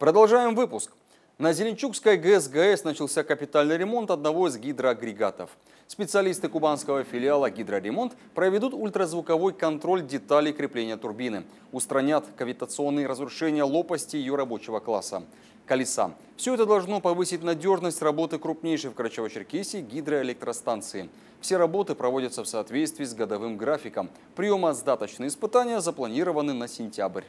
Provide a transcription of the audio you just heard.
Продолжаем выпуск. На Зеленчукской ГСГС начался капитальный ремонт одного из гидроагрегатов. Специалисты кубанского филиала «Гидроремонт» проведут ультразвуковой контроль деталей крепления турбины, устранят кавитационные разрушения лопасти ее рабочего класса, колеса. Все это должно повысить надежность работы крупнейшей в Карачаево-Черкесии гидроэлектростанции. Все работы проводятся в соответствии с годовым графиком. приемо сдаточные испытания запланированы на сентябрь.